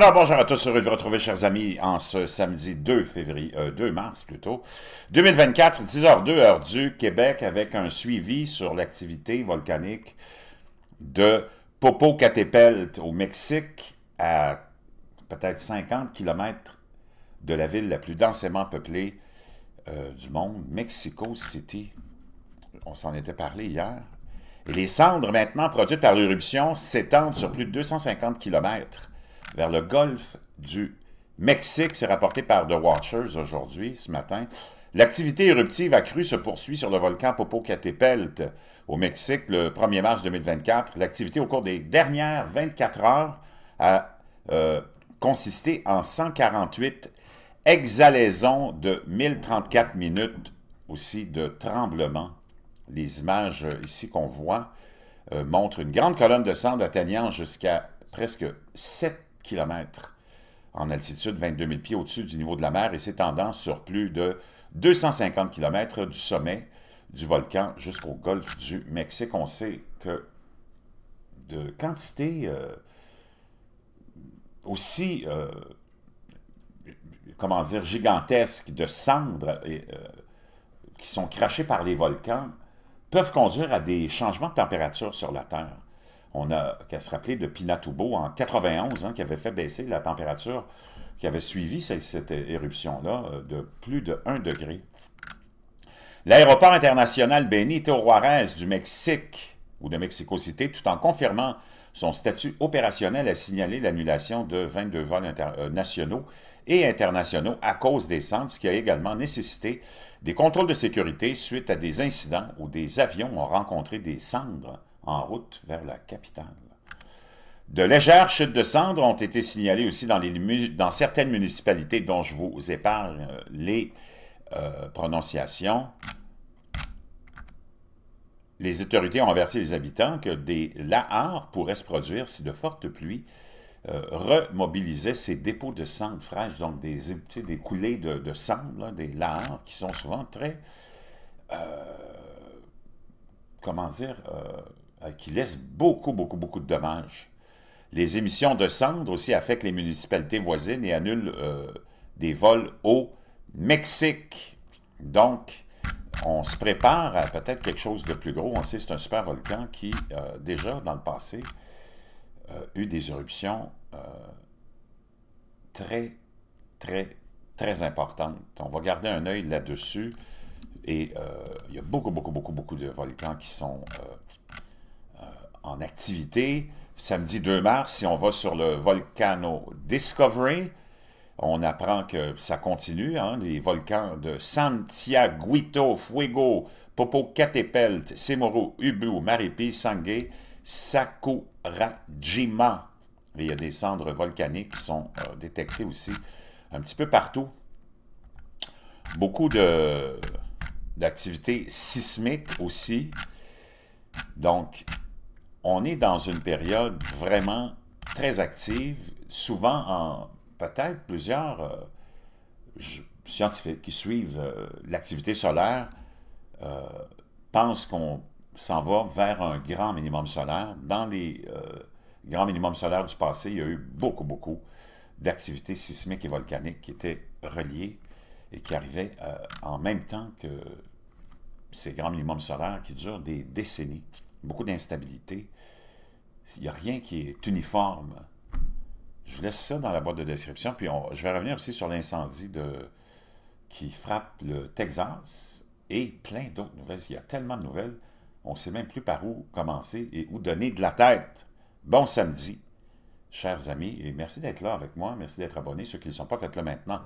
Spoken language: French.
Alors bonjour à tous, heureux de vous retrouver chers amis en ce samedi 2 février, 2 euh, mars plutôt, 2024, 10h02 heure du Québec avec un suivi sur l'activité volcanique de Popocatépetl au Mexique à peut-être 50 km de la ville la plus densément peuplée euh, du monde, Mexico City. On s'en était parlé hier. les cendres maintenant produites par l'éruption s'étendent sur plus de 250 km vers le golfe du Mexique. C'est rapporté par The Watchers aujourd'hui, ce matin. L'activité éruptive accrue se poursuit sur le volcan Popocatépetl au Mexique le 1er mars 2024. L'activité au cours des dernières 24 heures a euh, consisté en 148 exhalaisons de 1034 minutes aussi de tremblements. Les images euh, ici qu'on voit euh, montrent une grande colonne de cendres atteignant jusqu'à presque 7 en altitude, 22 000 pieds au-dessus du niveau de la mer et s'étendant sur plus de 250 km du sommet du volcan jusqu'au golfe du Mexique. On sait que de quantités euh, aussi, euh, comment dire, gigantesques de cendres euh, qui sont crachées par les volcans peuvent conduire à des changements de température sur la Terre. On a qu'à se rappeler de Pinatubo en 91, hein, qui avait fait baisser la température qui avait suivi cette, éruption-là euh, de plus de 1 degré. L'aéroport international Benito Juarez du Mexique ou de Mexico City, tout en confirmant son statut opérationnel, a signalé l'annulation de 22 vols euh, nationaux et internationaux à cause des cendres, ce qui a également nécessité des contrôles de sécurité suite à des incidents où des avions ont rencontré des cendres en route vers la capitale. De légères chutes de cendres ont été signalées aussi dans, certaines municipalités dont je vous épargne les euh, prononciations. Les autorités ont averti les habitants que des lahars pourraient se produire si de fortes pluies euh, remobilisaient ces dépôts de cendres fraîches, donc des, des coulées de, de cendres, des lahars qui sont souvent très, euh, comment dire, euh, qui laisse beaucoup, beaucoup, beaucoup de dommages. Les émissions de cendres aussi affectent les municipalités voisines et annulent euh, des vols au Mexique. Donc, on se prépare à peut-être quelque chose de plus gros. On sait que c'est un super volcan qui, euh, déjà dans le passé, eu des éruptions très, très, très importantes. On va garder un œil là-dessus. Et il y a beaucoup, beaucoup, beaucoup, beaucoup de volcans qui sont en activité. Samedi 2 mars, si on va sur le Volcano Discovery, on apprend que ça continue, hein, les volcans de Santiago, Fuego, Popocatépetl, Semoru, Ubu, Maripi, Sangue, Sakurajima. il y a des cendres volcaniques qui sont euh, détectées aussi un petit peu partout. Beaucoup d'activités sismiques aussi. Donc, on est dans une période vraiment très active, souvent en peut-être plusieurs euh, scientifiques qui suivent euh, l'activité solaire euh, pensent qu'on s'en va vers un grand minimum solaire. Dans les grands minimums solaires du passé, il y a eu beaucoup, beaucoup d'activités sismiques et volcaniques qui étaient reliées et qui arrivaient en même temps que ces grands minimums solaires qui durent des décennies beaucoup d'instabilité. Il n'y a rien qui est uniforme. Je laisse ça dans la boîte de description. Puis je vais revenir aussi sur l'incendie qui frappe le Texas et plein d'autres nouvelles. Il y a tellement de nouvelles, on ne sait même plus par où commencer et où donner de la tête. Bon samedi, chers amis, et merci d'être là avec moi. Merci d'être abonnés, ceux qui ne sont pas, faites-le maintenant.